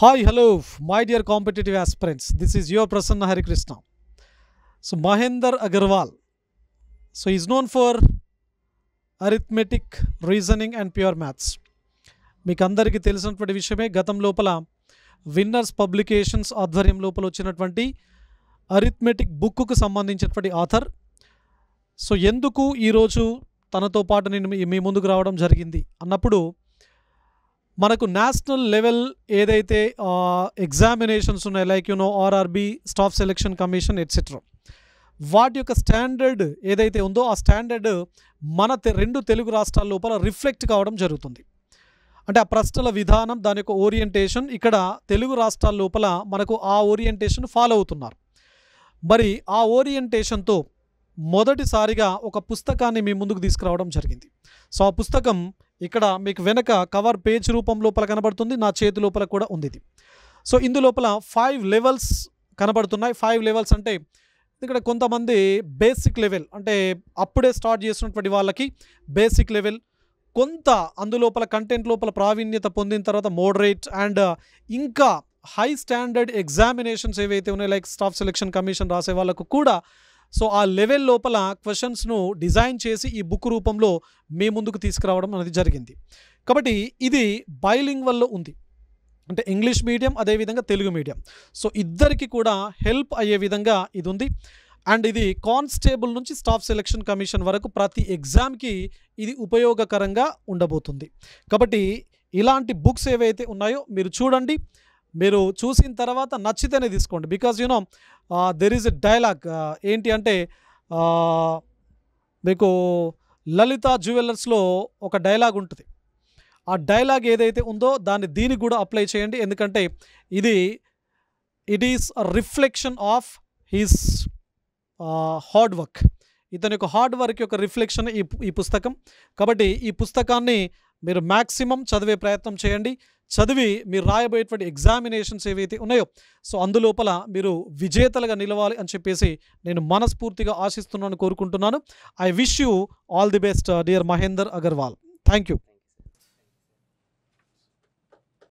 hi hello my dear competitive aspirants this is your Prasanna Harikrishna so Mahender Agarwal so is known for arithmetic reasoning and pure maths మీకు అందరికీ తెలిసినటువంటి విషయమే గతం లోపల winners publications ఆధ్వర్యం లోపల వచ్చినటువంటి అరిథ్మెటిక్ బుక్కు సంబంధించినటువంటి ఆథర్ సో ఎందుకు ఈరోజు తనతో పాటు నేను మీ ముందుకు రావడం జరిగింది అన్నప్పుడు మనకు నేషనల్ లెవెల్ ఏదైతే ఎగ్జామినేషన్స్ ఉన్నాయి like you know RRB staff selection commission et cetera వాటి యొక్క స్టాండర్డ్ ఏదైతే ఉందో ఆ స్టాండర్డ్ మన రెండు తెలుగు రాష్ట్రాల లోపల రిఫ్లెక్ట్ కావడం జరుగుతుంది అంటే ఆ ప్రశ్నల విధానం దాని యొక్క ఓరియంటేషన్ ఇక్కడ తెలుగు రాష్ట్రాల లోపల మనకు ఆ ఓరియంటేషన్ ఫాలో అవుతున్నారు మరి ఆ ఓరియంటేషన్తో మొదటిసారిగా ఒక పుస్తకాన్ని మీ ముందుకు తీసుకురావడం జరిగింది సో ఆ పుస్తకం ఇక్కడ మీకు వెనక కవర్ పేజ్ రూపం లోపల కనబడుతుంది నా చేతి లోపల కూడా ఉంది ఇది సో ఇందు లోపల ఫైవ్ లెవెల్స్ కనబడుతున్నాయి ఫైవ్ లెవెల్స్ అంటే ఇక్కడ కొంతమంది బేసిక్ లెవెల్ అంటే అప్పుడే స్టార్ట్ చేసినటువంటి వాళ్ళకి బేసిక్ లెవెల్ కొంత అందులోపల కంటెంట్ లోపల ప్రావీణ్యత పొందిన తర్వాత మోడరేట్ అండ్ ఇంకా హై స్టాండర్డ్ ఎగ్జామినేషన్స్ ఏవైతే ఉన్నాయో లైక్ స్టాఫ్ సెలెక్షన్ కమిషన్ రాసే వాళ్ళకు కూడా సో ఆ లెవెల్ లోపల క్వశ్చన్స్ను డిజైన్ చేసి ఈ బుక్ రూపంలో మీ ముందుకు తీసుకురావడం అనేది జరిగింది కాబట్టి ఇది బైలింగ్ వల్ల ఉంది అంటే ఇంగ్లీష్ మీడియం అదేవిధంగా తెలుగు మీడియం సో ఇద్దరికి కూడా హెల్ప్ అయ్యే విధంగా ఇది ఉంది అండ్ ఇది కాన్స్టేబుల్ నుంచి స్టాఫ్ సెలెక్షన్ కమిషన్ వరకు ప్రతి ఎగ్జామ్కి ఇది ఉపయోగకరంగా ఉండబోతుంది కాబట్టి ఇలాంటి బుక్స్ ఏవైతే ఉన్నాయో మీరు చూడండి మీరు చూసిన తర్వాత నచ్చితేనే తీసుకోండి because you know there is a dialogue ఏంటి అంటే uh, మీకు లలిత జ్యువెలర్స్లో ఒక డైలాగ్ ఉంటుంది ఆ డైలాగ్ ఏదైతే ఉందో దాన్ని దీనికి కూడా అప్లై చేయండి ఎందుకంటే ఇది it is reflection of his hard work ఇతని యొక్క హార్డ్ వర్క్ యొక్క రిఫ్లెక్షన్ ఈ ఈ పుస్తకం కాబట్టి ఈ పుస్తకాన్ని మీరు మ్యాక్సిమం చదివే ప్రయత్నం చేయండి చదివి మీరు రాయబోయేటువంటి ఎగ్జామినేషన్స్ ఏవైతే ఉన్నాయో సో అందులోపల మీరు విజేతలుగా నిలవాలి అని చెప్పేసి నేను మనస్ఫూర్తిగా ఆశిస్తున్నాను కోరుకుంటున్నాను I wish you all the best dear Mahender Agarwal thank you